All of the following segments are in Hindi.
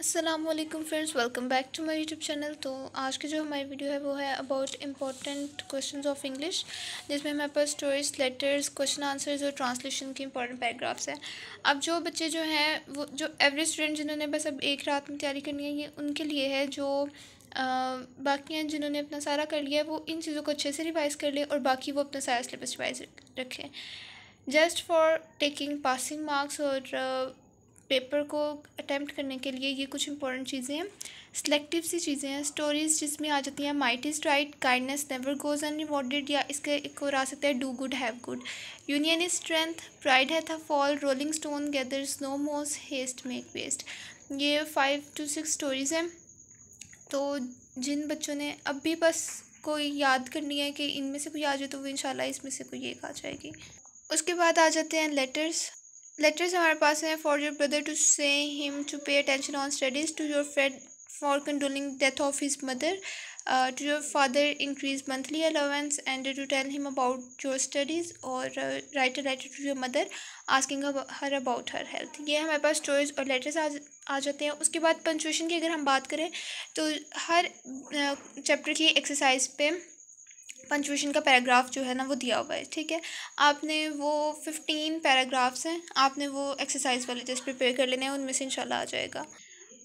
Aslam friends welcome back to my YouTube channel तो आज की जो हमारी वीडियो है वो है about important question of English जिसमें हमारे पास स्टोरीज लेटर्स क्वेश्चन आंसर्स और ट्रांसलेशन के इंपॉर्टेंट पैराग्राफ्स हैं अब जो बच्चे जो हैं वो जो एवरेज स्टूडेंट जिन्होंने बस अब एक रात में तैयारी करनी है ये उनके लिए है जो आ, बाकी हैं जिन्होंने अपना सारा कर लिया वो इन चीज़ों को अच्छे से रिवाइज़ कर लें और बाकी वो अपना सारा सिलेबस रिवाइज रखें just for taking passing marks और पेपर को अटैम्प्ट करने के लिए ये कुछ इंपॉर्टेंट चीज़ें हैं सिलेक्टिव सी चीज़ें हैं स्टोरीज जिसमें आ जाती हैं might is right kindness never goes rewarded या इसके एक और आ सकता है do good have good union is strength pride hath a fall rolling stone gathers no moss haste make waste ये फाइव टू सिक्स स्टोरीज़ हैं तो जिन बच्चों ने अब भी बस कोई याद करनी है कि इनमें से कोई आ जाए तो वो इंशाल्लाह इसमें से कोई एक आ जाएगी उसके बाद आ जाते हैं लेटर्स लेटर्स हमारे पास हैं for your brother to say him to pay attention on studies to your friend for controlling death of his mother to your father increase monthly allowance and to tell him about your studies और write a letter to your mother asking her about her health ये हमारे पास स्टोरीज और लेटर्स आज आ जाते हैं उसके बाद पंचुएशन की अगर हम बात करें तो हर चैप्टर uh, की एक्सरसाइज पे पंचुएशन का पैराग्राफ जो है ना वो दिया हुआ है ठीक है आपने वो फिफ्टीन पैराग्राफ्स हैं आपने वो एक्सरसाइज वाले जस्ट प्रिपेयर कर लेने हैं उनमें से इंशाल्लाह आ जाएगा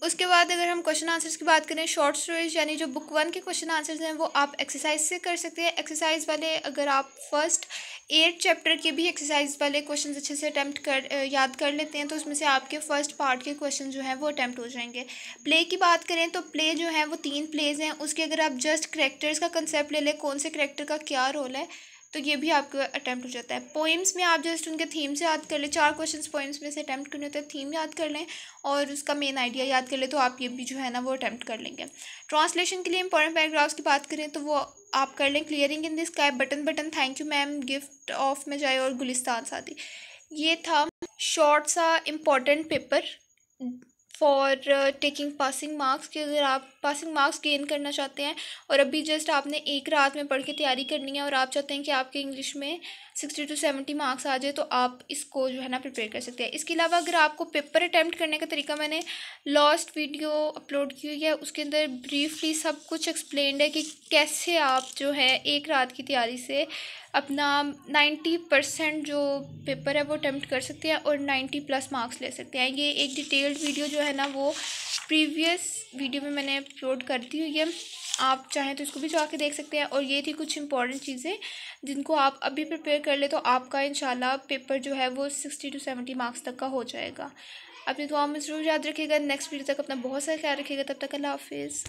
उसके बाद अगर हम क्वेश्चन आंसर्स की बात करें शॉर्ट स्टोरीज यानी जो बुक वन के क्वेश्चन आंसर्स हैं वो आप एक्सरसाइज से कर सकते हैं एक्सरसाइज वाले अगर आप फर्स्ट एट चैप्टर के भी एक्सरसाइज वाले क्वेश्चन अच्छे से अटैम्प्ट कर याद कर लेते हैं तो उसमें से आपके फर्स्ट पार्ट के क्वेश्चन जो हैं वो अटैम्प्ट हो जाएंगे प्ले की बात करें तो प्ले जो है वो तीन प्लेज हैं उसके अगर आप जस्ट करेक्टर्स का कंसेप्ट ले लें कौन से करेक्टर का क्या रोल है तो ये भी आपका अटैम्प्ट हो जाता है पोइम्स में आप जस्ट उनके थीम से याद कर लें चार क्वेश्चन पोइम्स में से अटैम्प्ट करने होते हैं थीम याद कर लें और उसका मेन आइडिया याद कर लें तो आप ये भी जो है ना वो अटैम्प्ट कर लेंगे ट्रांसलेशन के लिए इंपॉर्टेंट पैराग्राफ्स की बात करें तो वो आप कर लें clearing in this sky button button thank you ma'am gift of में जाए और गुलिस्तान साथी ये था शॉर्ट सा important paper for taking passing marks कि अगर आप पासिंग मार्क्स गेन करना चाहते हैं और अभी जस्ट आपने एक रात में पढ़ के तैयारी करनी है और आप चाहते हैं कि आपके इंग्लिश में सिक्सटी टू सेवेंटी मार्क्स आ जाए तो आप इसको जो है ना प्रिपेयर कर सकते हैं इसके अलावा अगर आपको पेपर अटैम्प्ट करने का तरीका मैंने लास्ट वीडियो अपलोड की हुई है उसके अंदर ब्रीफली सब कुछ एक्सप्लेंड है कि कैसे आप जो है एक रात की तैयारी से अपना नाइन्टी परसेंट जो पेपर है वो अटैम्प्ट कर सकते हैं और नाइन्टी प्लस मार्क्स ले सकते हैं ये एक डिटेल्ड वीडियो जो है ना वो प्रीवियस वीडियो में मैंने अपलोड कर दी हुई है आप चाहें तो इसको भी जाके देख सकते हैं और ये थी कुछ इंपॉर्टेंट चीज़ें जिनको आप अभी प्रिपेयर कर ले तो आपका इन पेपर जो है वो सिक्सटी टू सेवेंटी मार्क्स तक का हो जाएगा अपनी दुआ में ज़रूर याद रखिएगा नेक्स्ट वीडियो तक अपना बहुत सारा ख्याल रखिएगा तब तक अल्लाह हाफिज़